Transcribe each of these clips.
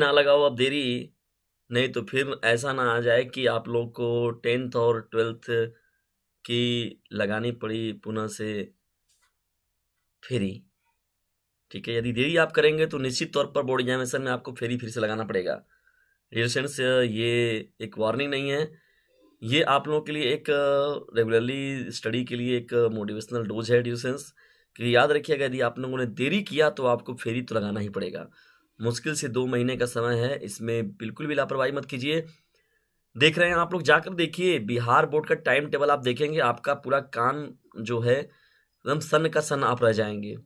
ना लगाओ अब देरी नहीं तो फिर ऐसा ना आ जाए कि आप लोग को टेंथ और ट्वेल्थ की लगानी पड़ी पुनः से फेरी ठीक है यदि देरी आप करेंगे तो निश्चित तौर पर बोर्ड एग्जामिनेशन में आपको फेरी फिर से लगाना पड़ेगा रिलेशंस ये एक वार्निंग नहीं है ये आप लोगों के लिए एक रेगुलरली स्टडी के लिए एक मोटिवेशनल डोज है ड्यूसेंस कि याद रखिएगा यदि आप लोगों ने देरी किया तो आपको फेरी तो लगाना ही पड़ेगा मुश्किल से दो महीने का समय है इसमें बिल्कुल भी लापरवाही मत कीजिए देख रहे हैं आप लोग जाकर देखिए बिहार बोर्ड का टाइम टेबल आप देखेंगे आपका पूरा कान जो है एकदम सन का सन आप रह जाएंगे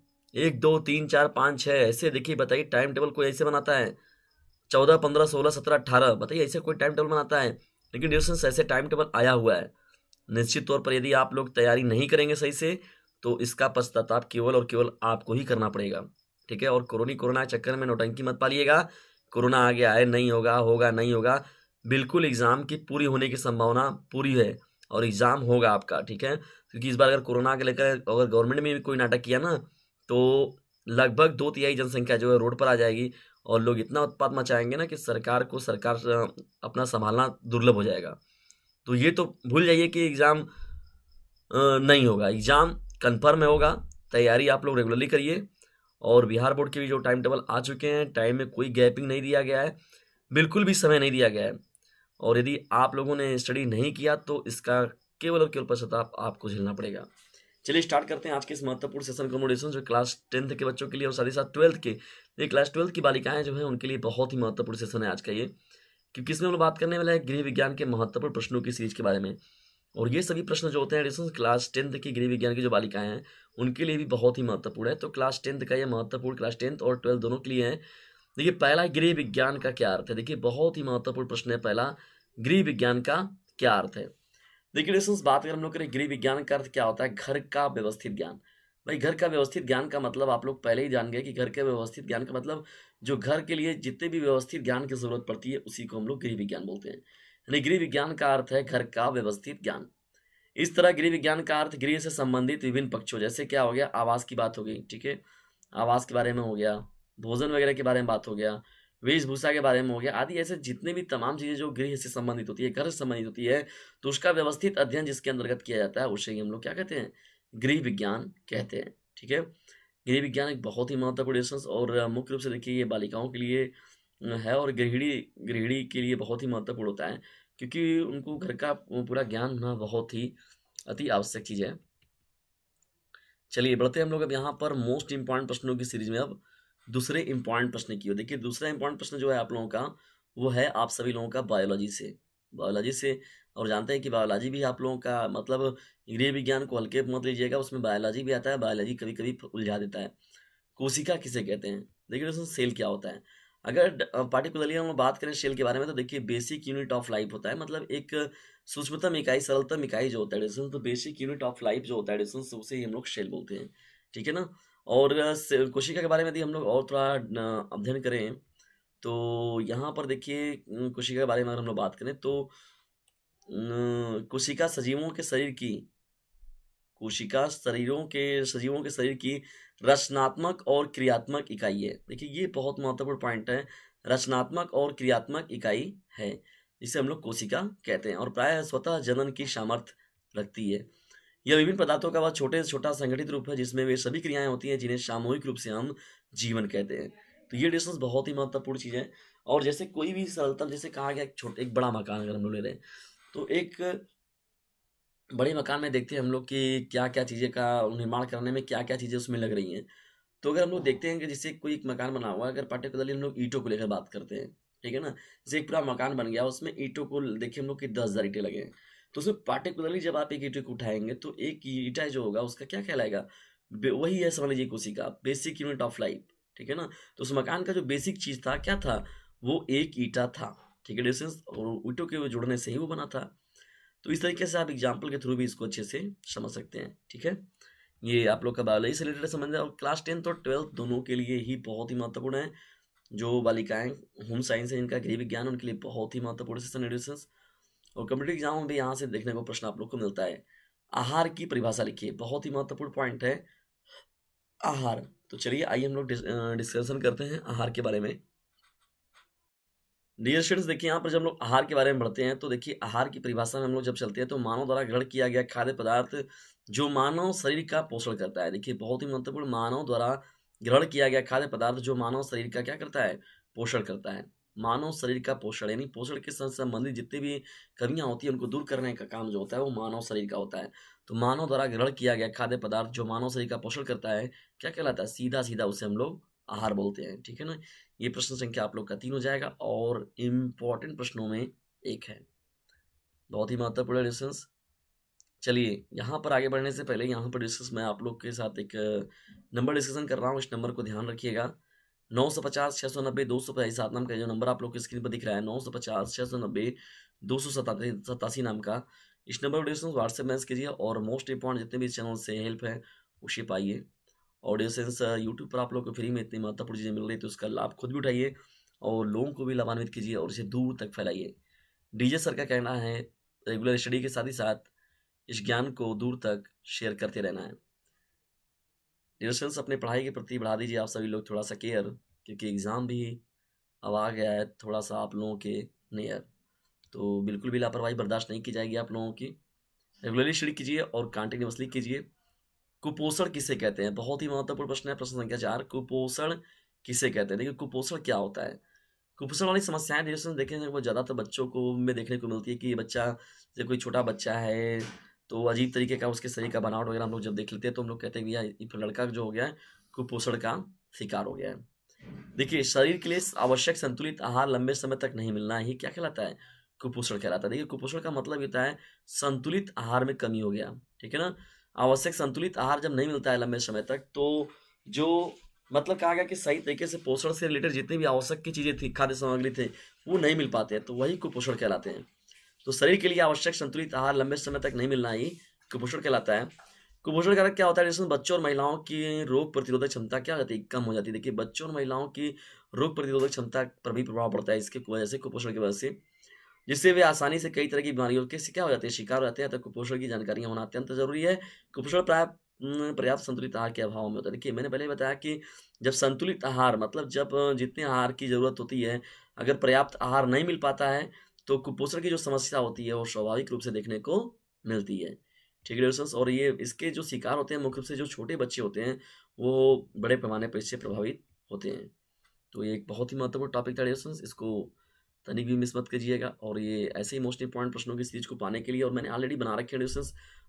एक दो तीन चार पाँच छः ऐसे देखिए बताइए टाइम टेबल कोई ऐसे बनाता है चौदह पंद्रह सोलह सत्रह अट्ठारह बताइए ऐसे कोई टाइम टेबल बनाता है लेकिन ड्यूरेशन ऐसे टाइम टेबल आया हुआ है निश्चित तौर पर यदि आप लोग तैयारी नहीं करेंगे सही से तो इसका पश्चाताप केवल और केवल आपको ही करना पड़ेगा ठीक है और कोरोनी कोरोना चक्कर में नोटंकी मत पालिएगा कोरोना आ गया है नहीं होगा होगा नहीं होगा बिल्कुल एग्ज़ाम की पूरी होने की संभावना पूरी है और एग्ज़ाम होगा आपका ठीक है क्योंकि इस बार अगर कोरोना के लेकर अगर गवर्नमेंट में भी कोई नाटक किया ना तो लगभग दो तिहाई जनसंख्या जो है रोड पर आ जाएगी और लोग इतना उत्पाद मचाएंगे ना कि सरकार को सरकार अपना संभालना दुर्लभ हो जाएगा तो ये तो भूल जाइए कि एग्ज़ाम नहीं होगा एग्ज़ाम कन्फर्म होगा तैयारी आप लोग रेगुलरली करिए और बिहार बोर्ड के भी जो टाइम टेबल आ चुके हैं टाइम में कोई गैपिंग नहीं दिया गया है बिल्कुल भी समय नहीं दिया गया है और यदि आप लोगों ने स्टडी नहीं किया तो इसका केवल और केवल पश्चाताप आपको झेलना पड़ेगा चलिए स्टार्ट करते हैं आज के इस महत्वपूर्ण सेशन कमोडेशन जो क्लास टेंथ के बच्चों के लिए और साथ ही साथ ट्वेल्थ के ये क्लास ट्वेल्थ की बालिकाएं जो है उनके लिए बहुत ही महत्वपूर्ण सेशन है आज का ये क्योंकि इसमें हम लोग बात करने वाले हैं गृह विज्ञान के महत्वपूर्ण प्रश्नों की सीरीज के बारे में और ये सभी प्रश्न जो होते हैं एडिसन क्लास टेंथ की गृह विज्ञान की जो बालिकाएं हैं उनके लिए भी बहुत ही महत्वपूर्ण है तो क्लास टेंथ का ये महत्वपूर्ण क्लास टेंथ और ट्वेल्थ दोनों के लिए है देखिए पहला गृह विज्ञान का क्या अर्थ है देखिए बहुत ही महत्वपूर्ण प्रश्न है पहला गृह विज्ञान का क्या अर्थ है देखिए एडिसन बात अगर हम लोग करें गृह विज्ञान का अर्थ क्या होता है घर का व्यवस्थित ज्ञान भाई घर का व्यवस्थित ज्ञान का मतलब आप लोग पहले ही जान गए कि घर के व्यवस्थित ज्ञान का मतलब जो घर के लिए जितने भी व्यवस्थित ज्ञान की जरूरत पड़ती है उसी को हम लोग गृह विज्ञान बोलते हैं यानी गृह विज्ञान का अर्थ है घर का व्यवस्थित ज्ञान इस तरह गृह विज्ञान का अर्थ गृह से संबंधित विभिन्न पक्षों जैसे क्या हो गया आवास की बात हो गई ठीक है आवास के बारे में हो गया भोजन वगैरह के बारे में बात हो गया वेशभूषा के बारे में हो गया आदि ऐसे जितने भी तमाम चीज़ें जो गृह से संबंधित होती है घर से संबंधित होती है तो उसका व्यवस्थित अध्ययन जिसके अंतर्गत किया जाता है उसे ही हम लोग क्या कहते हैं गृह विज्ञान कहते हैं ठीक है गृह विज्ञान एक बहुत ही महत्वपूर्ण और मुख्य रूप से देखिए ये बालिकाओं के लिए है और गृहिणी गृहिणी के लिए बहुत ही महत्वपूर्ण होता है क्योंकि उनको घर का पूरा ज्ञान होना बहुत ही अति आवश्यक चीज़ है चलिए बढ़ते हैं हम लोग अब यहाँ पर मोस्ट इम्पॉर्टेंट प्रश्नों की सीरीज में अब दूसरे इम्पॉर्टेंट प्रश्न की ओर देखिए दूसरा इम्पॉर्टेंट प्रश्न जो है आप लोगों का वो है आप सभी लोगों का बायोलॉजी से बायोलॉजी से और जानते हैं कि बायोलॉजी भी आप लोगों का मतलब गृह विज्ञान को हल्के मत लीजिएगा उसमें बायोलॉजी भी आता है बायोलॉजी कभी कभी उलझा देता है कोशिका किसे कहते हैं देखिए दोस्तों सेल क्या होता है अगर पार्टिकुलरली हम बात करें शेल के बारे में तो देखिए बेसिक यूनिट ऑफ लाइफ होता है मतलब एक सूक्ष्मतम इकाई सरलतम इकाई जो होता है डिस्टेंस तो बेसिक यूनिट ऑफ लाइफ जो होता है डिस्टेंस उसे ही हम लोग शेल बोलते हैं ठीक है ना और कोशिका के बारे में यदि हम लोग और थोड़ा अध्ययन करें तो यहाँ पर देखिए कोशिका के बारे में अगर हम लोग बात करें तो कोशिका सजीवों के शरीर की कोशिका शरीरों के सजीवों के शरीर की रचनात्मक और क्रियात्मक इकाई है देखिए ये बहुत महत्वपूर्ण पॉइंट है रचनात्मक और क्रियात्मक इकाई है जिसे हम लोग कोशिका कहते हैं और प्राय स्वतः जनन की सामर्थ्य रखती है यह विभिन्न पदार्थों का वह छोटे से छोटा संगठित रूप है जिसमें वे सभी क्रियाएं होती हैं जिन्हें सामूहिक रूप से हम जीवन कहते हैं तो ये डिस्टेंस बहुत ही महत्वपूर्ण चीज़ है और जैसे कोई भी सरलतम जैसे कहा गया एक छोटे एक बड़ा मकान अगर हम लोग ले रहे हैं तो एक बड़े मकान में देखते हैं हम लोग कि क्या क्या चीज़ें का निर्माण करने में क्या क्या चीज़ें उसमें लग रही हैं तो अगर हम लोग देखते हैं कि जैसे कोई एक मकान बना हुआ है अगर पर्टिकुलरली हम लोग ईटों को लेकर बात करते हैं ठीक है ना जैसे एक पूरा मकान बन गया उसमें ईटों को देखिए हम लोग की दस हज़ार ईटें लगे हैं तो उसमें पार्टिकुलरली जब आप एक ईटे को उठाएंगे तो एक ईटा जो होगा उसका क्या कहलाएगा वही है समझ लीजिए उसी का बेसिक यूनिट ऑफ लाइफ ठीक है ना तो उस मकान का जो बेसिक चीज़ था क्या था वो एक ईटा था ठीक है डिस्टेंस और ईटों के जुड़ने से ही वो बना था तो इस तरीके से आप एग्जाम्पल के थ्रू भी इसको अच्छे से समझ सकते हैं ठीक है ये आप लोग का बायोलॉजी से रिलेटेड समझ है और क्लास टेंथ और ट्वेल्थ दोनों के लिए ही बहुत ही महत्वपूर्ण है जो बालिकाएं होम साइंस है इनका गृह विज्ञान उनके लिए बहुत ही महत्वपूर्ण सेशन एडिशंस और कंप्यूटर एग्जाम में भी यहाँ से देखने को प्रश्न आप लोग को मिलता है आहार की परिभाषा लिखिए बहुत ही महत्वपूर्ण पॉइंट है आहार तो चलिए आइए हम लोग डिस्कशन करते हैं आहार के बारे में डियर स्टूडेंट्स देखिए यहाँ पर जब लोग आहार के बारे में बढ़ते हैं तो देखिए आहार की परिभाषा में हम लोग जब चलते हैं तो मानव द्वारा ग्रहण किया गया खाद्य पदार्थ जो मानव शरीर का पोषण करता है देखिए बहुत ही महत्वपूर्ण मानव द्वारा ग्रहण किया गया खाद्य पदार्थ जो मानव शरीर का क्या करता है पोषण करता है मानव शरीर का पोषण यानी पोषण के साथ संबंधित जितनी भी कमियाँ होती है उनको दूर करने का काम जो होता है वो मानव शरीर का होता है तो मानव द्वारा ग्रहण किया गया खाद्य पदार्थ जो मानव शरीर का पोषण करता है क्या कहलाता है सीधा सीधा उसे हम लोग आहार बोलते हैं ठीक है ना ये प्रश्न संख्या आप लोग का तीन हो जाएगा और इम्पोर्टेंट प्रश्नों में एक है बहुत ही महत्वपूर्ण डिस्टेंस चलिए यहाँ पर आगे बढ़ने से पहले यहाँ पर डिस्कस मैं आप लोग के साथ एक नंबर डिस्कशन कर रहा हूँ इस नंबर को ध्यान रखिएगा नौ सौ पचास छः सौ नब्बे दो सौ पचास सात नाम का जो नंबर आप लोग की स्क्रीन पर दिख रहा है नौ सौ पचास छः सौ नब्बे दो सौ सतासी सतासी नाम का इस नंबर पर डिस्कस व्हाट्सएप मैसेज कीजिए और मोस्ट इम्पॉर्टेंट जितने भी चैनल से हेल्प है उसे पाइए ऑडियो सेंस यूट्यूब पर आप लोग को फ्री में इतनी महत्वपूर्ण चीज़ें मिल रही तो उसका लाभ खुद भी उठाइए और लोगों को भी लाभान्वित कीजिए और इसे दूर तक फैलाइए डीजे सर का कहना है रेगुलर स्टडी के साथ ही साथ इस ज्ञान को दूर तक शेयर करते रहना है डिस्टेंस अपने पढ़ाई के प्रति बढ़ा दीजिए आप सभी लोग थोड़ा सा केयर क्योंकि एग्ज़ाम भी अब आ गया है थोड़ा सा आप लोगों के नियर तो बिल्कुल भी लापरवाही बर्दाश्त नहीं की जाएगी आप लोगों की रेगुलरली स्टडी कीजिए और कॉन्टिन्यूसली कीजिए कुपोषण किसे कहते हैं बहुत ही महत्वपूर्ण प्रश्न है प्रश्न संख्या चार कुपोषण किसे कहते हैं देखिए कुपोषण क्या होता है कुपोषण वाली समस्याएं जिसमें देखें वो ज़्यादातर बच्चों को में देखने को मिलती है कि बच्चा जब कोई छोटा बच्चा है तो अजीब तरीके का उसके शरीर का बनावट वगैरह हम लोग जब देख लेते हैं तो हम लोग कहते हैं भैया लड़का जो हो गया है कुपोषण का शिकार हो गया है देखिए शरीर के लिए आवश्यक संतुलित आहार लंबे समय तक नहीं मिलना ही क्या कहलाता है कुपोषण कहलाता है देखिए कुपोषण का मतलब होता है संतुलित आहार में कमी हो गया ठीक है ना आवश्यक संतुलित आहार जब नहीं मिलता है लंबे समय तक तो जो मतलब कहा गया कि सही तरीके से पोषण से रिलेटेड जितनी भी आवश्यक की चीज़ें थी खाद्य सामग्री थे वो नहीं मिल पाते हैं तो वही कुपोषण कहलाते हैं तो शरीर के लिए आवश्यक संतुलित आहार लंबे समय तक नहीं मिलना ही कुपोषण कहलाता है कुपोषण कारक क्या होता है जिसमें बच्चों और महिलाओं की रोग प्रतिरोधक क्षमता क्या हो जाती है कम हो जाती है देखिए बच्चों और महिलाओं की रोग प्रतिरोधक क्षमता पर भी प्रभाव पड़ता है इसके वजह से कुपोषण की वजह से जिससे वे आसानी से कई तरह की बीमारियों के शिकार हो जाते हैं शिकार हो जाते हैं तो कुपोषण की जानकारियाँ होना अत्यंत जरूरी है कुपोषण प्राय पर्याप्त संतुलित आहार के अभाव में होता है देखिए मैंने पहले बताया कि जब संतुलित आहार मतलब जब जितने आहार की ज़रूरत होती है अगर पर्याप्त आहार नहीं मिल पाता है तो कुपोषण की जो समस्या होती है वो स्वाभाविक रूप से देखने को मिलती है ठीक है और ये इसके जो शिकार होते हैं मुख्य रूप से जो छोटे बच्चे होते हैं वो बड़े पैमाने पर इससे प्रभावित होते हैं तो ये एक बहुत ही महत्वपूर्ण टॉपिक था इसको तनिक भी मिस मत कीजिएगा और ये ऐसे ही मोस्ट इंपॉर्टेंट प्रश्नों की सीरीज को पाने के लिए और मैंने ऑलरेडी बना रखे हैं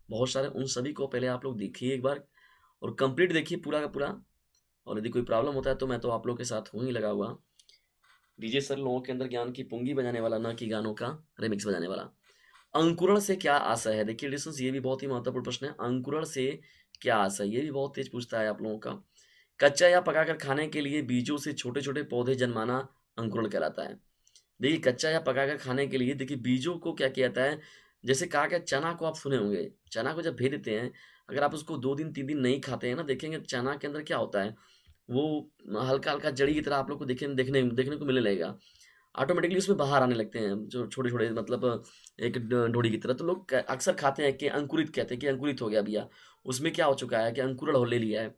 बहुत सारे उन सभी को पहले आप लोग देखिए एक बार और कंप्लीट देखिए पूरा का पूरा और यदि कोई प्रॉब्लम होता है तो मैं तो आप लोग के साथ हूँ ही लगा हुआ डीजे सर लोगों के अंदर ज्ञान की पुंगी बजाने वाला ना कि गानों का रिमिक्स बजाने वाला अंकुरण से क्या आशा है देखिए डिस्टेंस ये भी बहुत ही महत्वपूर्ण प्रश्न है अंकुरण से क्या आशा है ये भी बहुत तेज पूछता है आप लोगों का कच्चा या पकाकर खाने के लिए बीजों से छोटे छोटे पौधे जन्माना अंकुरण कहलाता है देखिए कच्चा या पकाकर खाने के लिए देखिए बीजों को क्या किया जाता है जैसे कहा गया चना को आप सुने होंगे चना को जब भेज देते हैं अगर आप उसको दो दिन तीन दिन नहीं खाते हैं ना देखेंगे चना के अंदर क्या होता है वो हल्का हल्का जड़ी की तरह आप लोग को देखें देखने देखने को मिलने लगेगा ऑटोमेटिकली उसमें बाहर आने लगते हैं जो छोटे छोटे मतलब एक ढोड़ी की तरह तो लोग अक्सर खाते हैं कि अंकुरित कहते हैं कि अंकुरित हो गया भैया उसमें क्या हो चुका है कि अंकुरण हो ले लिया है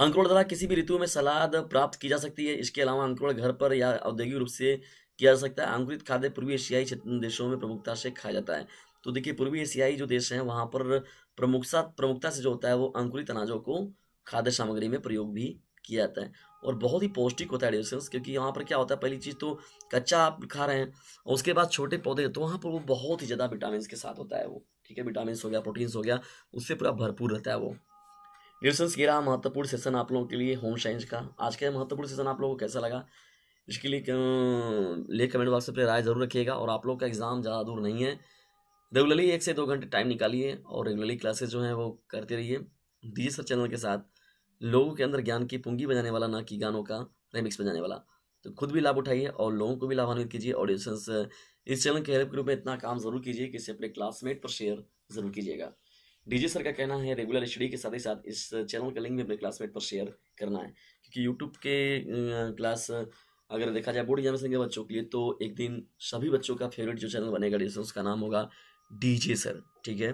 अंकुरण द्वारा किसी भी ऋतु में सलाद प्राप्त की जा सकती है इसके अलावा अंकुरण घर पर या औद्योगिक रूप से किया जा सकता है अंकुरित खाद्य पूर्वी एशियाई देशों में प्रमुखता से खाया जाता है तो देखिए पूर्वी एशियाई जो देश हैं वहाँ पर प्रमुखता प्रमुखता से जो होता है वो अंकुरित अनाजों को खाद्य सामग्री में प्रयोग भी किया जाता है और बहुत ही पौष्टिक होता है ड्यूसेंस क्योंकि यहाँ पर क्या होता है पहली चीज़ तो कच्चा आप खा रहे हैं और उसके बाद छोटे पौधे तो वहाँ पर वो बहुत ही ज़्यादा विटामिन के साथ होता है वो ठीक है विटामिन हो गया प्रोटीन्स हो गया उससे पूरा भरपूर रहता है वो डियर ये रहा महत्वपूर्ण सेशन आप लोगों के लिए होम साइंस का आज का महत्वपूर्ण सेशन आप लोगों को कैसा लगा इसके लिए ले कमेंट बॉक्स पर राय जरूर रखिएगा और आप लोग का एग्ज़ाम ज़्यादा दूर नहीं है रेगुलरली एक से दो घंटे टाइम निकालिए और रेगुलरली क्लासेस जो हैं वो करते रहिए डी सर चैनल के साथ लोगों के अंदर ज्ञान की पूंगी बजाने वाला ना कि गानों का रेमिक्स बजाने वाला तो खुद भी लाभ उठाइए और लोगों को भी लाभान्वित कीजिए और इस चैनल के हेल्प के रूप में इतना काम जरूर कीजिए कि इसे अपने क्लासमेट पर शेयर जरूर कीजिएगा डीजे सर का कहना है रेगुलर स्टडी के साथ ही साथ इस चैनल का लिंक भी अपने क्लासमेट पर शेयर करना है क्योंकि यूट्यूब के क्लास अगर देखा जाए बोर्ड एग्जामेशन के बच्चों के लिए तो एक दिन सभी बच्चों का फेवरेट जो चैनल बनेगा डिसन उसका नाम होगा डीजे सर ठीक है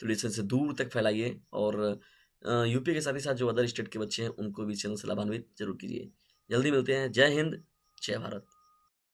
तो डिसन से दूर तक फैलाइए और यूपी के साथ ही साथ जो अदर स्टेट के बच्चे हैं उनको भी चैनल से लाभान्वित जरूर कीजिए जल्दी मिलते हैं जय हिंद जय भारत